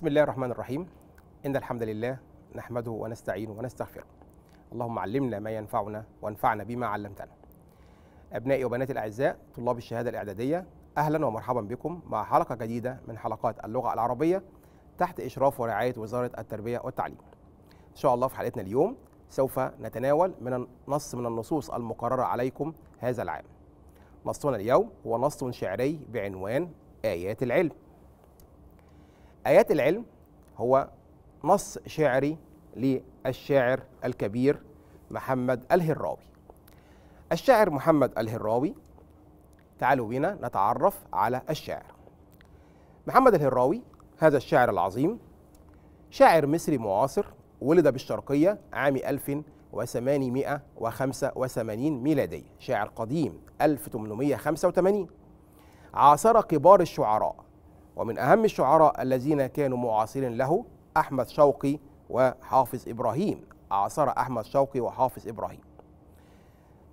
بسم الله الرحمن الرحيم إن الحمد لله نحمده ونستعينه ونستغفره اللهم علمنا ما ينفعنا وانفعنا بما علمتنا أبنائي وبناتي الأعزاء طلاب الشهادة الإعدادية أهلا ومرحبا بكم مع حلقة جديدة من حلقات اللغة العربية تحت إشراف ورعاية وزارة التربية والتعليم إن شاء الله في حلقتنا اليوم سوف نتناول من نص من النصوص المقررة عليكم هذا العام نصنا اليوم هو نص شعري بعنوان آيات العلم آيات العلم هو نص شعري للشاعر الكبير محمد الهراوي الشاعر محمد الهراوي تعالوا بنا نتعرف على الشاعر محمد الهراوي هذا الشاعر العظيم شاعر مصري معاصر ولد بالشرقية عام 1885 ميلادية شاعر قديم 1885 عاصر كبار الشعراء ومن أهم الشعراء الذين كانوا معاصرين له أحمد شوقي وحافظ إبراهيم أعصر أحمد شوقي وحافظ إبراهيم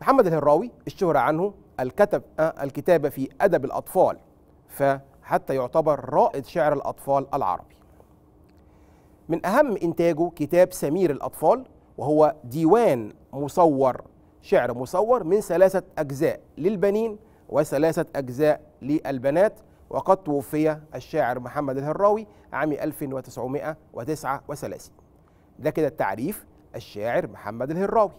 محمد الهراوي اشتهر عنه الكتب آه، الكتابة في أدب الأطفال فحتى يعتبر رائد شعر الأطفال العربي من أهم إنتاجه كتاب سمير الأطفال وهو ديوان مصور شعر مصور من ثلاثة أجزاء للبنين وثلاثة أجزاء للبنات وقد توفي الشاعر محمد الهراوي عام 1939 ده كده التعريف الشاعر محمد الهراوي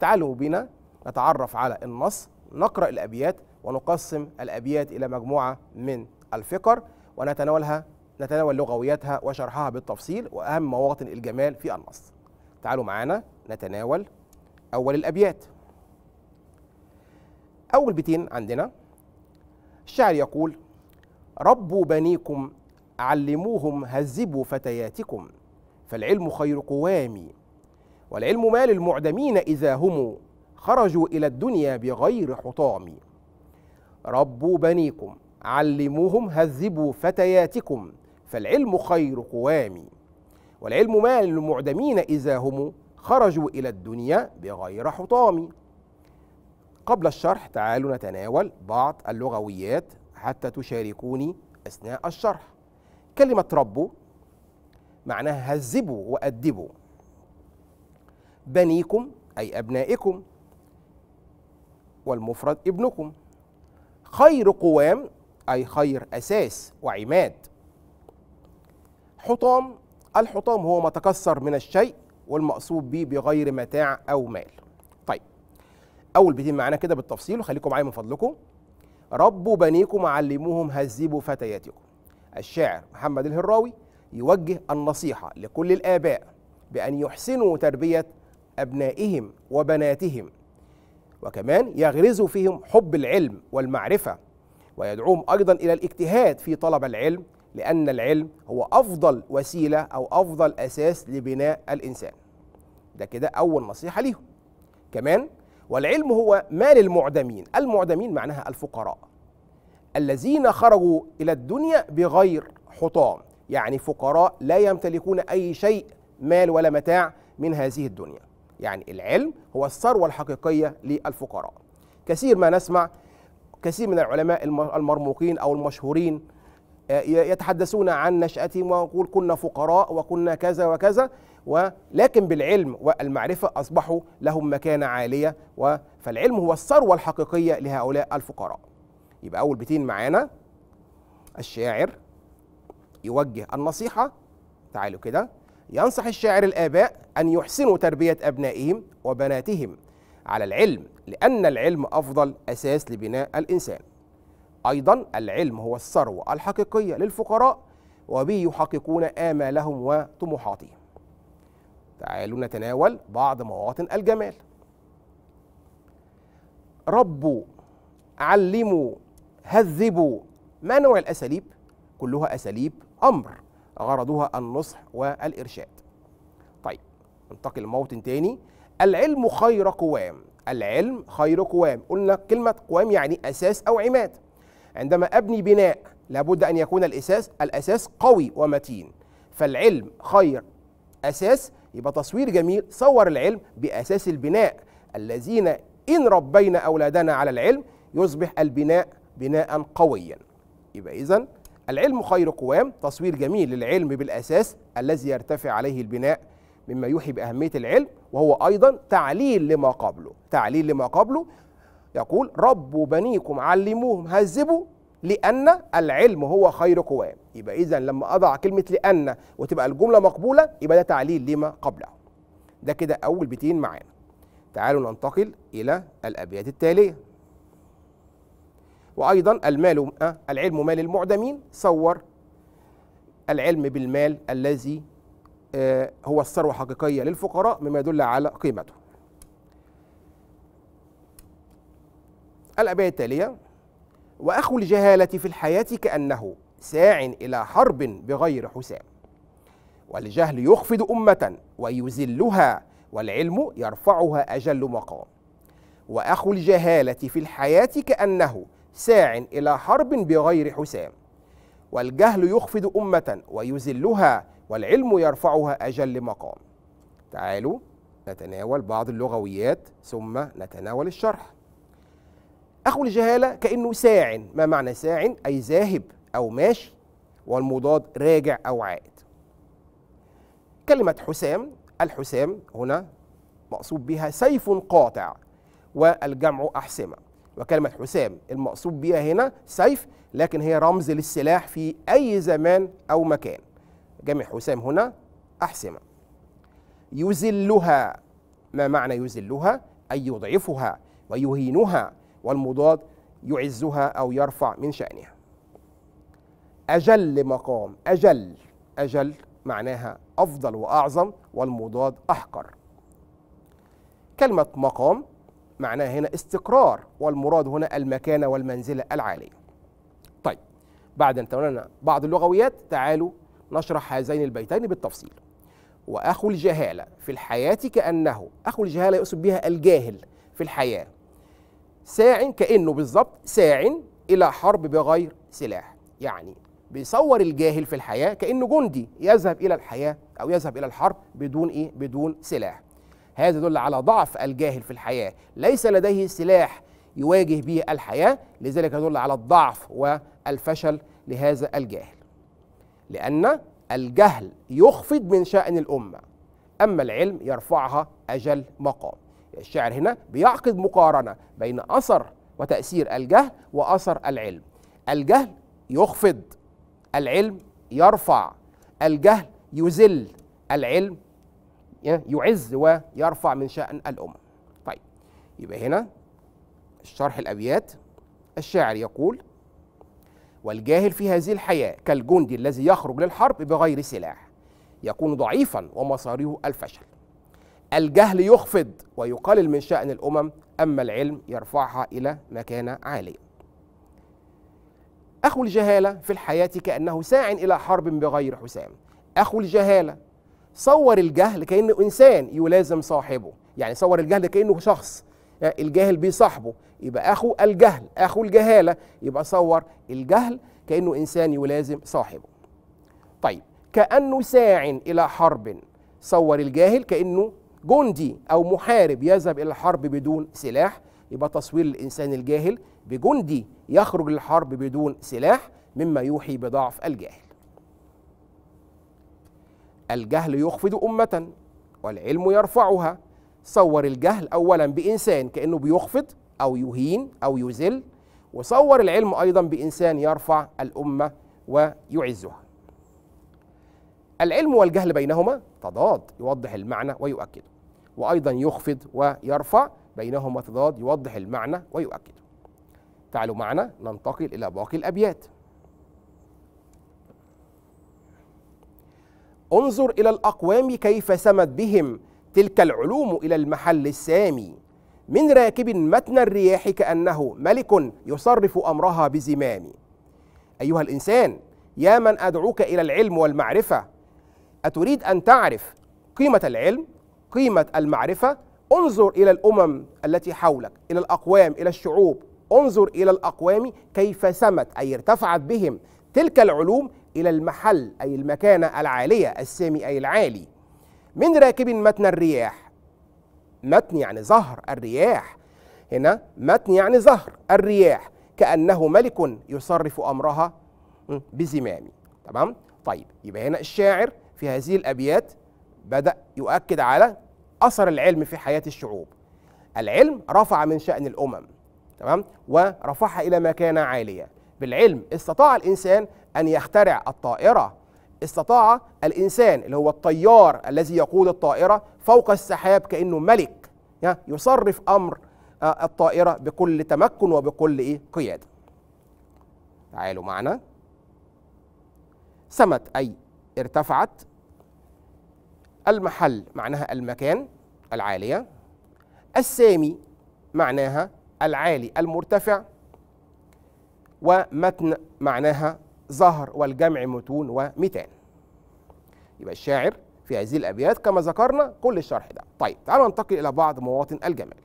تعالوا بنا نتعرف على النص نقرأ الأبيات ونقسم الأبيات إلى مجموعة من الفقر ونتناولها نتناول لغوياتها وشرحها بالتفصيل وأهم مواطن الجمال في النص تعالوا معانا نتناول أول الأبيات أول بيتين عندنا الشاعر يقول ربوا بنيكم علموهم هذبوا فتياتكم فالعلم خير قوام والعلم ما للمعدمين إذا هم خرجوا إلى الدنيا بغير حطام ربوا بنيكم علموهم هذبوا فتياتكم فالعلم خير قوام والعلم ما للمعدمين إذا هم خرجوا إلى الدنيا بغير حطام قبل الشرح تعالوا نتناول بعض اللغويات حتى تشاركوني أثناء الشرح كلمة ربوا معناها هذبوا وأدبوا بنيكم أي أبنائكم والمفرد ابنكم خير قوام أي خير أساس وعماد حطام الحطام هو ما تكسر من الشيء والمقصود به بغير متاع أو مال طيب أول بيتين معانا كده بالتفصيل وخليكم معايا من فضلكم ربوا بنيكم علموهم هذبوا فتياتكم الشاعر محمد الهراوي يوجه النصيحة لكل الآباء بأن يحسنوا تربية أبنائهم وبناتهم وكمان يغرزوا فيهم حب العلم والمعرفة ويدعوهم أيضا إلى الاجتهاد في طلب العلم لأن العلم هو أفضل وسيلة أو أفضل أساس لبناء الإنسان ده كده أول نصيحة ليهم كمان والعلم هو مال المعدمين المعدمين معناها الفقراء الذين خرجوا إلى الدنيا بغير حطام يعني فقراء لا يمتلكون أي شيء مال ولا متاع من هذه الدنيا يعني العلم هو الثروة الحقيقية للفقراء كثير ما نسمع كثير من العلماء المرموقين أو المشهورين آه، يتحدثون عن نشأتهم ويقول كنا فقراء وكنا كذا وكذا ولكن بالعلم والمعرفة أصبحوا لهم مكانة عالية فالعلم هو الثروة الحقيقية لهؤلاء الفقراء يبقى أول بيتين معانا الشاعر يوجه النصيحة تعالوا كده ينصح الشاعر الآباء أن يحسنوا تربية أبنائهم وبناتهم على العلم لأن العلم أفضل أساس لبناء الإنسان أيضا العلم هو الثروة الحقيقية للفقراء وبه يحققون آمالهم وطموحاتهم تعالوا نتناول بعض مواطن الجمال ربوا علموا هذبوا ما نوع الأساليب؟ كلها أساليب أمر غرضها النصح والإرشاد طيب ننتقل لموطن تاني العلم خير قوام العلم خير قوام قلنا كلمة قوام يعني أساس أو عماد عندما أبني بناء لابد أن يكون الأساس الأساس قوي ومتين فالعلم خير أساس يبقى تصوير جميل صور العلم بأساس البناء الذين إن ربينا أولادنا على العلم يصبح البناء بناء قويا يبقى إذا العلم خير قوام تصوير جميل للعلم بالأساس الذي يرتفع عليه البناء مما يوحي بأهمية العلم وهو أيضا تعليل لما قبله تعليل لما قبله يقول رب بنيكم علموهم هذبوا لأن العلم هو خير قوام يبقى إذا لما أضع كلمة لأن وتبقى الجملة مقبولة يبقى ده تعليل لما قبله ده كده أول بيتين معانا تعالوا ننتقل إلى الأبيات التالية وأيضا المال آه، العلم مال المعدمين صور العلم بالمال الذي آه، هو الثروة الحقيقية للفقراء مما يدل على قيمته الأبيات التالية وأخو الجهالة في الحياة كأنه ساع إلى حرب بغير حسام والجهل يخفض أمة ويذلها والعلم يرفعها أجل مقام وأخو الجهالة في الحياة كأنه ساع إلى حرب بغير حسام والجهل يخفض أمة ويذلها والعلم يرفعها أجل مقام تعالوا نتناول بعض اللغويات ثم نتناول الشرح أخو الجهالة كأنه ساع ما معنى ساع أي ذاهب أو ماشي والمضاد راجع أو عائد كلمة حسام الحسام هنا مقصود بها سيف قاطع والجمع أحسمة وكلمة حسام المقصود بها هنا سيف لكن هي رمز للسلاح في أي زمان أو مكان جمع حسام هنا أحسمة يذلها ما معنى يذلها أي يضعفها ويهينها والمضاد يعزها أو يرفع من شأنها أجل مقام أجل أجل معناها أفضل وأعظم والمضاد أحقر كلمة مقام معناها هنا استقرار والمراد هنا المكانة والمنزلة العالية طيب بعد أن تولنا بعض اللغويات تعالوا نشرح هذين البيتين بالتفصيل وأخو الجهالة في الحياة كأنه أخو الجهالة يقصد بها الجاهل في الحياة ساع كانه بالظبط ساع الى حرب بغير سلاح يعني بيصور الجاهل في الحياه كانه جندي يذهب الى الحياه او يذهب الى الحرب بدون ايه بدون سلاح هذا يدل على ضعف الجاهل في الحياه ليس لديه سلاح يواجه به الحياه لذلك يدل على الضعف والفشل لهذا الجاهل لان الجهل يخفض من شان الامه اما العلم يرفعها اجل مقام الشاعر هنا بيعقد مقارنة بين أثر وتأثير الجهل وأثر العلم الجهل يخفض العلم يرفع الجهل يذل العلم يعز ويرفع من شأن الأمة طيب يبقى هنا شرح الأبيات الشاعر يقول والجاهل في هذه الحياة كالجندي الذي يخرج للحرب بغير سلاح يكون ضعيفا ومصاريه الفشل الجهل يخفض ويقلل من شأن الأمم أما العلم يرفعها إلى مكانة عالية أخو الجهالة في الحياة كأنه ساع إلى حرب بغير حسام أخو الجهالة صور الجهل كأنه إنسان يلازم صاحبه يعني صور الجهل كأنه شخص آه، الجاهل بيصاحبه يبقى أخو الجهل أخو الجهالة يبقى صور الجهل كأنه إنسان يلازم صاحبه طيب كأنه ساع إلى حرب صور الجاهل كأنه جندي أو محارب يذهب إلى الحرب بدون سلاح يبقى تصوير الإنسان الجاهل بجندي يخرج للحرب بدون سلاح مما يوحي بضعف الجاهل الجهل يخفض أمة والعلم يرفعها صور الجهل أولا بإنسان كأنه بيخفض أو يهين أو يذل وصور العلم أيضا بإنسان يرفع الأمة ويعزها العلم والجهل بينهما تضاد يوضح المعنى ويؤكده وأيضا يخفض ويرفع بينهما تضاد يوضح المعنى ويؤكده تعالوا معنا ننتقل إلى باقي الأبيات انظر إلى الأقوام كيف سمت بهم تلك العلوم إلى المحل السامي من راكب متن الرياح كأنه ملك يصرف أمرها بزمام أيها الإنسان يا من أدعوك إلى العلم والمعرفة أتريد أن تعرف قيمة العلم قيمة المعرفة انظر إلى الأمم التي حولك إلى الأقوام إلى الشعوب انظر إلى الأقوام كيف سمت أي ارتفعت بهم تلك العلوم إلى المحل أي المكانة العالية السامي أي العالي من راكب متن الرياح متن يعني ظهر الرياح هنا متن يعني ظهر الرياح كأنه ملك يصرف أمرها بزمام تمام طيب يبقى هنا الشاعر في هذه الأبيات بدأ يؤكد على أثر العلم في حياة الشعوب العلم رفع من شأن الأمم تمام ورفعها إلى مكانة عالية بالعلم استطاع الإنسان أن يخترع الطائرة استطاع الإنسان اللي هو الطيار الذي يقود الطائرة فوق السحاب كأنه ملك يصرف أمر آه، الطائرة بكل تمكن وبكل إيه قيادة تعالوا معنا سمت أي ارتفعت المحل معناها المكان العالية السامي معناها العالي المرتفع ومتن معناها ظهر والجمع متون ومتان يبقى الشاعر في هذه الأبيات كما ذكرنا كل الشرح ده طيب تعالوا ننتقل إلى بعض مواطن الجمال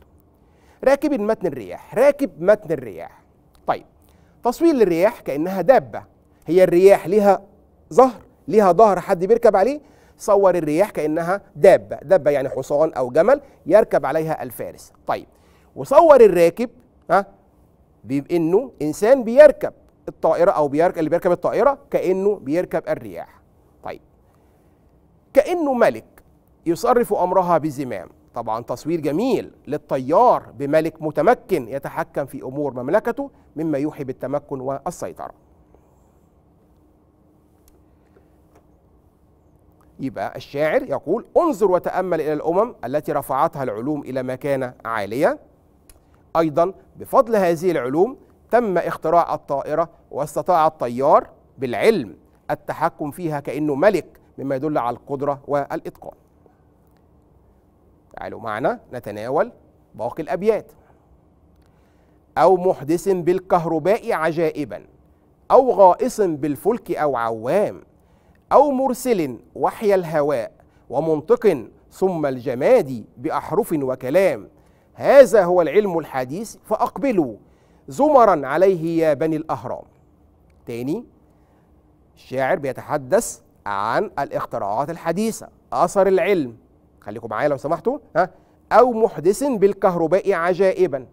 راكب متن الرياح راكب متن الرياح طيب تصوير للرياح كأنها دابة هي الرياح ليها ظهر ليها ظهر حد بيركب عليه صور الرياح كانها دابه دابه يعني حصان او جمل يركب عليها الفارس طيب وصور الراكب ها بانه انسان بيركب الطائره او بيركب اللي بيركب الطائره كانه بيركب الرياح طيب كانه ملك يصرف امرها بزمام طبعا تصوير جميل للطيار بملك متمكن يتحكم في امور مملكته مما يوحي بالتمكن والسيطره يبقى الشاعر يقول انظر وتأمل إلى الأمم التي رفعتها العلوم إلى مكانة عالية أيضا بفضل هذه العلوم تم اختراع الطائرة واستطاع الطيار بالعلم التحكم فيها كأنه ملك مما يدل على القدرة والإتقان تعالوا معنا نتناول باقي الأبيات أو محدث بالكهرباء عجائبا أو غائص بالفلك أو عوام أو مرسل وحي الهواء ومنطق ثم الجماد بأحرف وكلام هذا هو العلم الحديث فأقبلوا زمرا عليه يا بني الأهرام تاني الشاعر بيتحدث عن الاختراعات الحديثة أثر العلم خليكم معايا لو سمحتوا ها أو محدث بالكهرباء عجائبا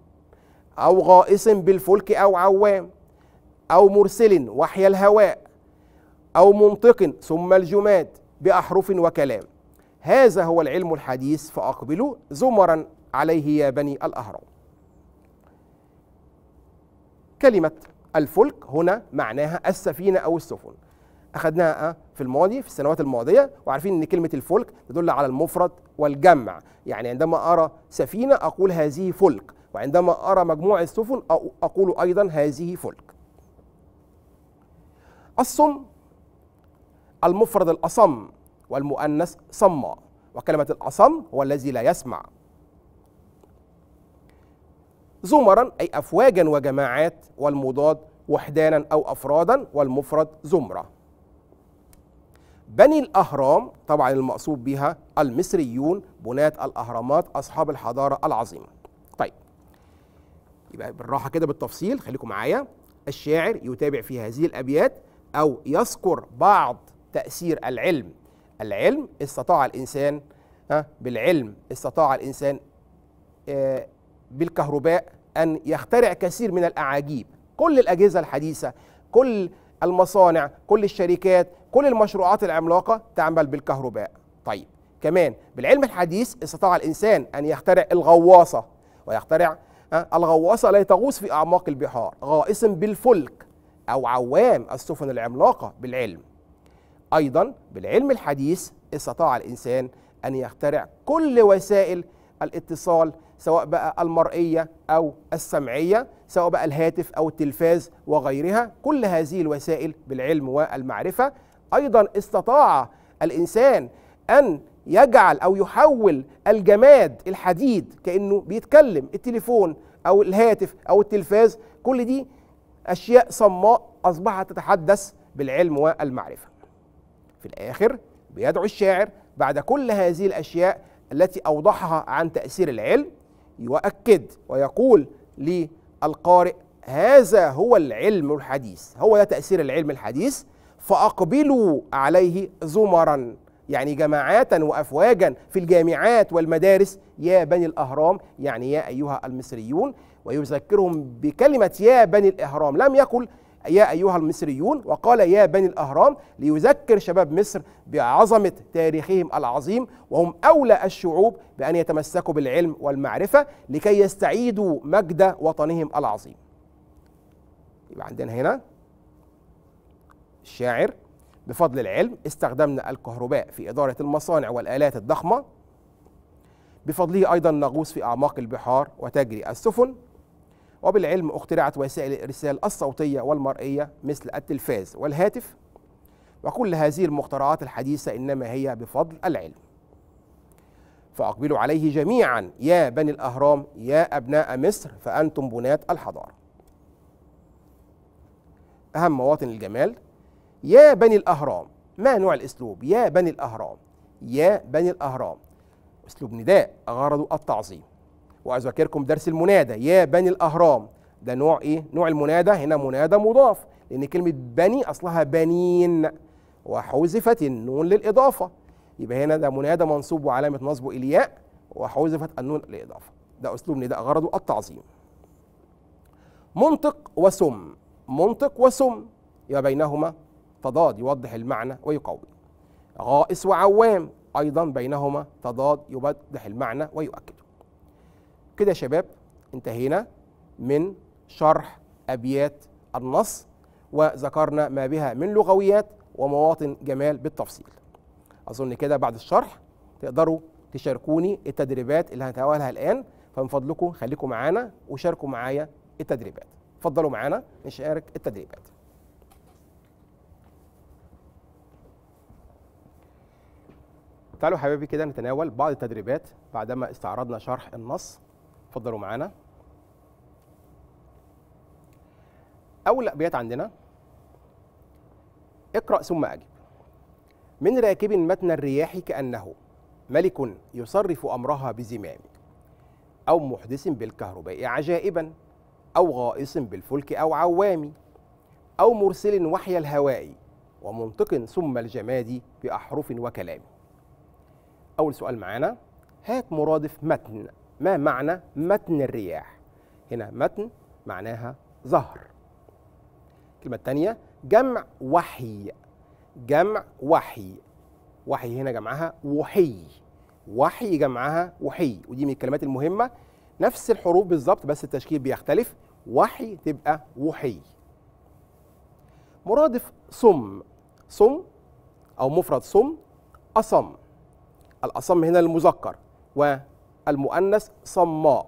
أو غائص بالفلك أو عوام أو مرسل وحي الهواء أو منطق ثم الجماد بأحرف وكلام هذا هو العلم الحديث فأقبلوا زمرا عليه يا بني الأهرام كلمة الفلك هنا معناها السفينة أو السفن أخذناها في الماضي في السنوات الماضية وعارفين أن كلمة الفلك تدل على المفرد والجمع يعني عندما أرى سفينة أقول هذه فلك وعندما أرى مجموع السفن أقول أيضا هذه فلك الصم المفرد الأصم والمؤنث صم وكلمة الأصم هو الذي لا يسمع زمرا أي أفواجا وجماعات والمضاد وحدانا أو أفرادا والمفرد زمرة بني الأهرام طبعا المقصود بها المصريون بناة الأهرامات أصحاب الحضارة العظيمة طيب يبقى بالراحة كده بالتفصيل خليكم معايا الشاعر يتابع في هذه الأبيات أو يذكر بعض تأثير العلم العلم استطاع الإنسان بالعلم استطاع الإنسان آه، بالكهرباء أن يخترع كثير من الأعاجيب كل الأجهزة الحديثة كل المصانع كل الشركات كل المشروعات العملاقة تعمل بالكهرباء طيب كمان بالعلم الحديث استطاع الإنسان أن يخترع الغواصة ويخترع الغواصة لا تغوص في أعماق البحار غائص بالفلك أو عوام السفن العملاقة بالعلم أيضا بالعلم الحديث استطاع الإنسان أن يخترع كل وسائل الاتصال سواء بقى المرئية أو السمعية سواء بقى الهاتف أو التلفاز وغيرها كل هذه الوسائل بالعلم والمعرفة أيضا استطاع الإنسان أن يجعل أو يحول الجماد الحديد كأنه بيتكلم التليفون أو الهاتف أو التلفاز كل دي أشياء صماء أصبحت تتحدث بالعلم والمعرفة في الآخر بيدعو الشاعر بعد كل هذه الأشياء التي أوضحها عن تأثير العلم يؤكد ويقول للقارئ هذا هو العلم الحديث هو ده تأثير العلم الحديث فأقبلوا عليه زمرا يعني جماعات وأفواجا في الجامعات والمدارس يا بني الأهرام يعني يا أيها المصريون ويذكرهم بكلمة يا بني الأهرام لم يقل يا أيها المصريون وقال يا بني الأهرام ليذكر شباب مصر بعظمة تاريخهم العظيم وهم أولى الشعوب بأن يتمسكوا بالعلم والمعرفة لكي يستعيدوا مجد وطنهم العظيم يبقى عندنا هنا الشاعر بفضل العلم استخدمنا الكهرباء في إدارة المصانع والآلات الضخمة بفضله أيضا نغوص في أعماق البحار وتجري السفن وبالعلم اخترعت وسائل الإرسال الصوتية والمرئية مثل التلفاز والهاتف وكل هذه المخترعات الحديثة إنما هي بفضل العلم فأقبلوا عليه جميعا يا بني الأهرام يا أبناء مصر فأنتم بناة الحضارة أهم مواطن الجمال يا بني الأهرام ما نوع الأسلوب يا بني الأهرام يا بني الأهرام أسلوب نداء غرضه التعظيم واذكركم درس المنادى يا بني الاهرام ده نوع ايه نوع المنادى هنا منادى مضاف لان كلمه بني اصلها بنين وحذفت النون للاضافه يبقى هنا ده منادى منصوب وعلامه نصبه الياء وحذفت النون للاضافه ده اسلوب نداء غرضه التعظيم منطق وسم منطق وسم يا بينهما تضاد يوضح المعنى ويقوي غائص وعوام أيضا بينهما تضاد يوضح المعنى ويؤكده كده يا شباب انتهينا من شرح أبيات النص وذكرنا ما بها من لغويات ومواطن جمال بالتفصيل أظن كده بعد الشرح تقدروا تشاركوني التدريبات اللي هنتناولها الآن فمن فضلكم خليكم معانا وشاركوا معايا التدريبات اتفضلوا معانا نشارك التدريبات تعالوا حبايبي كده نتناول بعض التدريبات بعدما استعرضنا شرح النص اتفضلوا معانا اول ابيات عندنا اقرا ثم اجب من راكب متن الرياح كانه ملك يصرف امرها بزمام او محدث بالكهرباء عجائبا او غائص بالفلك او عوام او مرسل وحي الهواء ومنطق ثم الجماد باحرف وكلام اول سؤال معانا هات مرادف متن ما معنى متن الرياح هنا متن معناها ظهر الكلمة الثانية جمع وحي جمع وحي وحي هنا جمعها وحي وحي جمعها وحي ودي من الكلمات المهمة نفس الحروف بالظبط بس التشكيل بيختلف وحي تبقى وحي مرادف صم صم أو مفرد صم أصم الأصم هنا المذكر و المؤنث صماء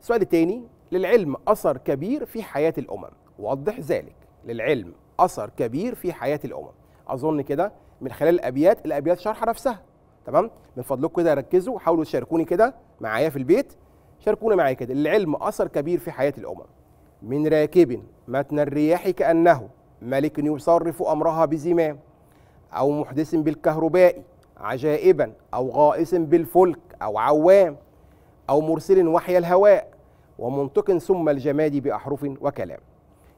السؤال الثاني للعلم أثر كبير في حياة الأمم وضح ذلك للعلم أثر كبير في حياة الأمم أظن كده من خلال الأبيات الأبيات شرح نفسها تمام من فضلكم كده ركزوا حاولوا تشاركوني كده معايا في البيت شاركوني معايا كده العلم أثر كبير في حياة الأمم من راكب متن الرياح كأنه ملك يصرف أمرها بزمام أو محدث بالكهرباء عجائبا أو غائص بالفلك أو عوام أو مرسل وحي الهواء ومنطق ثم الجماد بأحرف وكلام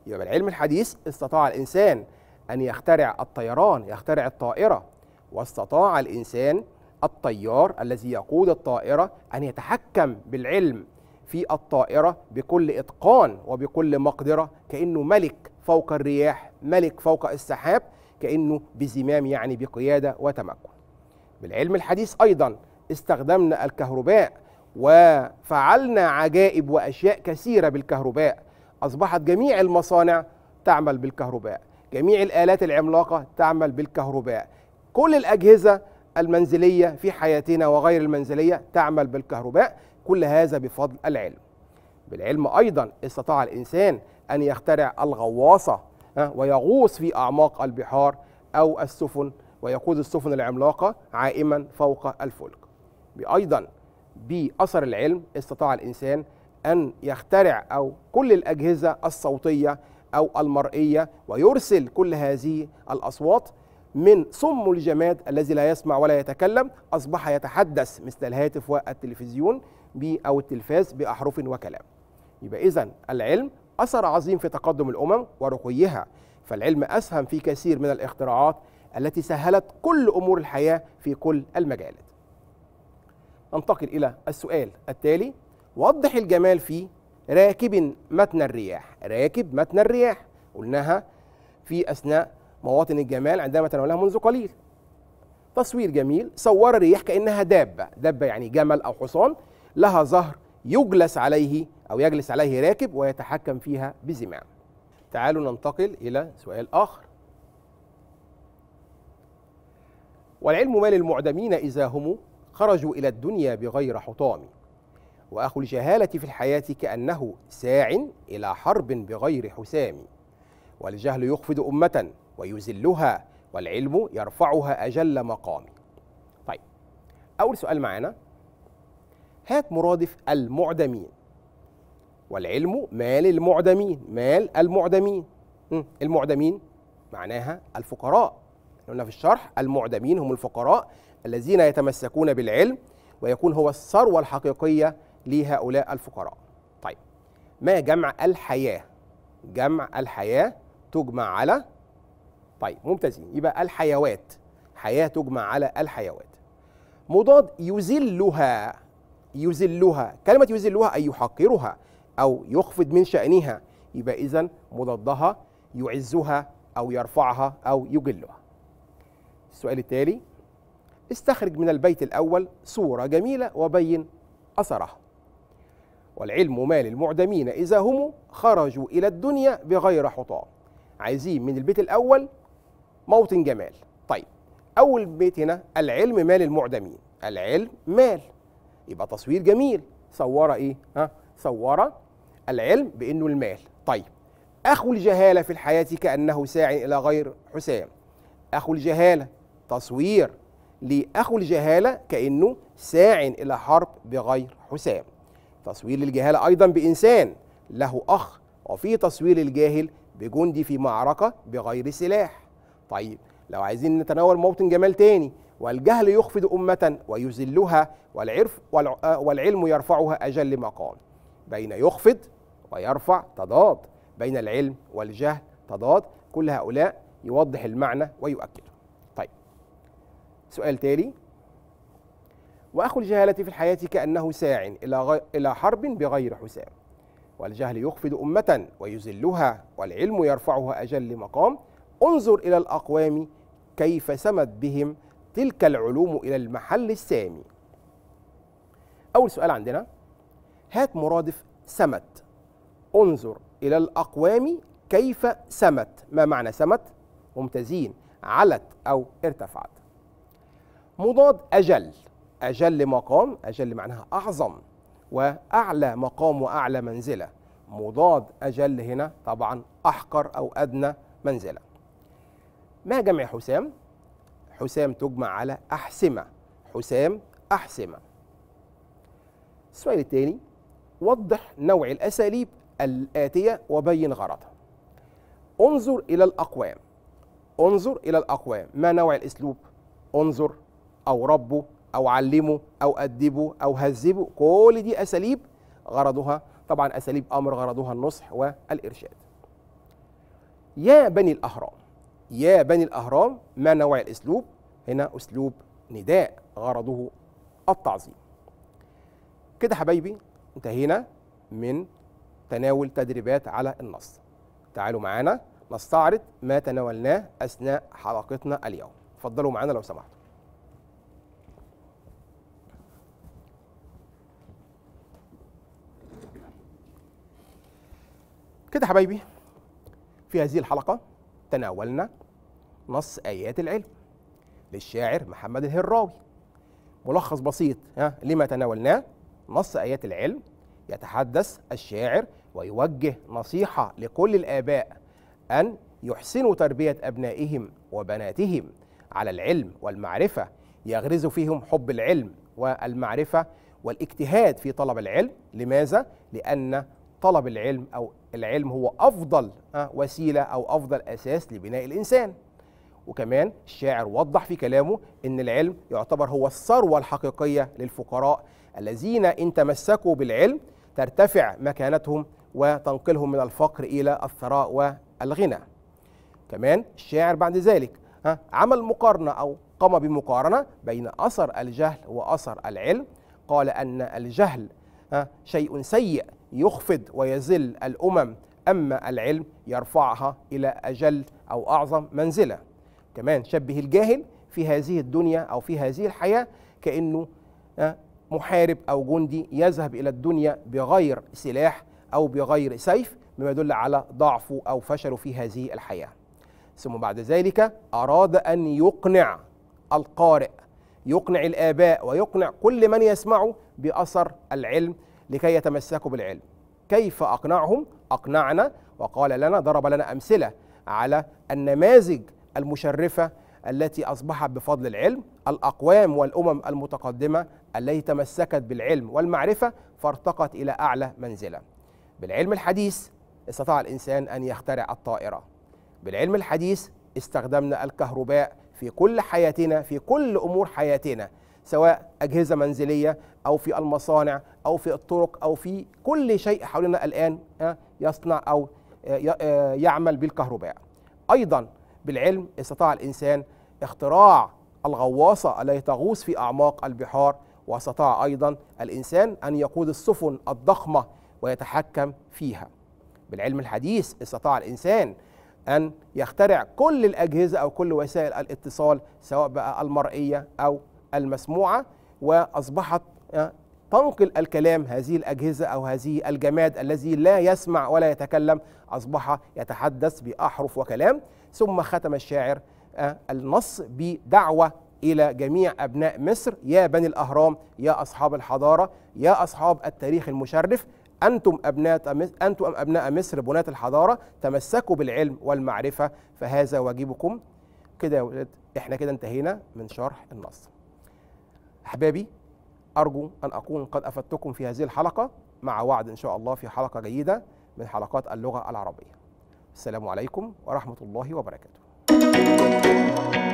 يبقى العلم الحديث استطاع الإنسان أن يخترع الطيران يخترع الطائرة واستطاع الإنسان الطيار الذي يقود الطائرة أن يتحكم بالعلم في الطائرة بكل إتقان وبكل مقدرة كأنه ملك فوق الرياح ملك فوق السحاب كأنه بزمام يعني بقيادة وتمكن بالعلم الحديث أيضا استخدمنا الكهرباء وفعلنا عجائب وأشياء كثيرة بالكهرباء أصبحت جميع المصانع تعمل بالكهرباء جميع الآلات العملاقة تعمل بالكهرباء كل الأجهزة المنزلية في حياتنا وغير المنزلية تعمل بالكهرباء كل هذا بفضل العلم بالعلم أيضا استطاع الإنسان أن يخترع الغواصة ويغوص في أعماق البحار أو السفن ويقود السفن العملاقة عائما فوق الفلك أيضا بأثر العلم استطاع الإنسان أن يخترع أو كل الأجهزة الصوتية أو المرئية ويرسل كل هذه الأصوات من صم الجماد الذي لا يسمع ولا يتكلم أصبح يتحدث مثل الهاتف والتلفزيون أو التلفاز بأحرف وكلام يبقى إذا العلم أثر عظيم في تقدم الأمم ورقيها فالعلم أسهم في كثير من الاختراعات التي سهلت كل أمور الحياة في كل المجالات ننتقل إلى السؤال التالي وضح الجمال في راكب متن الرياح راكب متن الرياح قلناها في أثناء مواطن الجمال عندما تناولها منذ قليل تصوير جميل صور الرياح كأنها دابة دابة يعني جمل أو حصان لها ظهر يجلس عليه أو يجلس عليه راكب ويتحكم فيها بزمام تعالوا ننتقل إلى سؤال آخر والعلم ما للمعدمين إذا هم خرجوا إلى الدنيا بغير حطام وأخو الجهالة في الحياة كأنه ساع إلى حرب بغير حسام والجهل يخفض أمة ويذلها والعلم يرفعها أجل مقام طيب أول سؤال معانا هات مرادف المعدمين والعلم مال المعدمين مال المعدمين المعدمين معناها الفقراء قلنا في الشرح المعدمين هم الفقراء الذين يتمسكون بالعلم ويكون هو الثروة الحقيقية لهؤلاء الفقراء طيب ما جمع الحياة جمع الحياة تجمع على طيب ممتازين يبقى الحيوات حياة تجمع على الحيوات مضاد يذلها يذلها كلمة يذلها أي يحقرها أو يخفض من شأنها يبقى إذا مضادها يعزها أو يرفعها أو يجلها السؤال التالي استخرج من البيت الأول صورة جميلة وبين أثرها والعلم ما للمعدمين إذا هم خرجوا إلى الدنيا بغير حطام عايزين من البيت الأول موطن جمال طيب أول بيت هنا العلم مال المعدمين العلم مال يبقى تصوير جميل صور إيه؟ ها؟ صور العلم بأنه المال طيب أخو الجهالة في الحياة كأنه ساع إلى غير حسام أخو الجهالة تصوير لأخو الجهالة كأنه ساع إلى حرب بغير حساب تصوير للجهالة أيضا بإنسان له أخ وفي تصوير الجاهل بجندي في معركة بغير سلاح طيب لو عايزين نتناول موطن جمال تاني والجهل يخفض أمة ويذلها والعرف والعلم يرفعها أجل مقام بين يخفض ويرفع تضاد بين العلم والجهل تضاد كل هؤلاء يوضح المعنى ويؤكده سؤال تالي وأخو الجهالة في الحياة كأنه ساع إلى, إلى حرب بغير حساب والجهل يخفض أمة ويذلها والعلم يرفعها أجل مقام انظر إلى الأقوام كيف سمت بهم تلك العلوم إلى المحل السامي أول سؤال عندنا هات مرادف سمت انظر إلى الأقوام كيف سمت ما معنى سمت ممتازين علت أو ارتفعت مضاد أجل أجل مقام أجل معناها أعظم وأعلى مقام وأعلى منزلة مضاد أجل هنا طبعا أحقر أو أدنى منزلة ما جمع حسام؟ حسام تجمع على أحسمة حسام أحسمة السؤال الثاني وضح نوع الأساليب الآتية وبين غرضها انظر إلى الأقوام انظر إلى الأقوام ما نوع الأسلوب؟ انظر أو ربه أو علمه أو أدبه أو هذبه كل دي أساليب غرضها طبعا أساليب أمر غرضها النصح والإرشاد يا بني الأهرام يا بني الأهرام ما نوع الأسلوب هنا أسلوب نداء غرضه التعظيم كده حبايبي انتهينا من تناول تدريبات على النص تعالوا معانا نستعرض ما تناولناه أثناء حلقتنا اليوم اتفضلوا معانا لو سمحتوا كده حبايبي في هذه الحلقة تناولنا نص آيات العلم للشاعر محمد الهراوي ملخص بسيط ها لما تناولناه نص آيات العلم يتحدث الشاعر ويوجه نصيحة لكل الآباء أن يحسنوا تربية أبنائهم وبناتهم على العلم والمعرفة يغرزوا فيهم حب العلم والمعرفة والاجتهاد في طلب العلم لماذا؟ لأن طلب العلم أو العلم هو أفضل آه، وسيلة أو أفضل أساس لبناء الإنسان وكمان الشاعر وضح في كلامه أن العلم يعتبر هو الثروة الحقيقية للفقراء الذين إن تمسكوا بالعلم ترتفع مكانتهم وتنقلهم من الفقر إلى الثراء والغنى كمان الشاعر بعد ذلك آه، عمل مقارنة أو قام بمقارنة بين أثر الجهل وأثر العلم قال أن الجهل آه، شيء سيء يخفض ويذل الأمم أما العلم يرفعها إلى أجل أو أعظم منزلة كمان شبه الجاهل في هذه الدنيا أو في هذه الحياة كأنه آه، محارب أو جندي يذهب إلى الدنيا بغير سلاح أو بغير سيف مما يدل على ضعفه أو فشله في هذه الحياة ثم بعد ذلك أراد أن يقنع القارئ يقنع الآباء ويقنع كل من يسمعه بأثر العلم لكي يتمسكوا بالعلم كيف أقنعهم؟ أقنعنا وقال لنا ضرب لنا أمثلة على النماذج المشرفة التي أصبحت بفضل العلم الأقوام والأمم المتقدمة التي تمسكت بالعلم والمعرفة فارتقت إلى أعلى منزلة بالعلم الحديث استطاع الإنسان أن يخترع الطائرة بالعلم الحديث استخدمنا الكهرباء في كل حياتنا في كل أمور حياتنا سواء أجهزة منزلية أو في المصانع أو في الطرق أو في كل شيء حولنا الآن آه، يصنع أو آه، آه، يعمل بالكهرباء أيضا بالعلم استطاع الإنسان اختراع الغواصة التي تغوص في أعماق البحار واستطاع أيضا الإنسان أن يقود السفن الضخمة ويتحكم فيها بالعلم الحديث استطاع الإنسان أن يخترع كل الأجهزة أو كل وسائل الاتصال سواء بقى المرئية أو المسموعة وأصبحت آه، تنقل الكلام هذه الأجهزة أو هذه الجماد الذي لا يسمع ولا يتكلم أصبح يتحدث بأحرف وكلام ثم ختم الشاعر آه، النص بدعوة إلى جميع أبناء مصر يا بني الأهرام يا أصحاب الحضارة يا أصحاب التاريخ المشرف أنتم أبناء أنتم أبناء مصر بناة الحضارة تمسكوا بالعلم والمعرفة فهذا واجبكم كده إحنا كده انتهينا من شرح النص أحبابي أرجو أن أكون قد أفدتكم في هذه الحلقة مع وعد إن شاء الله في حلقة جيدة من حلقات اللغة العربية السلام عليكم ورحمة الله وبركاته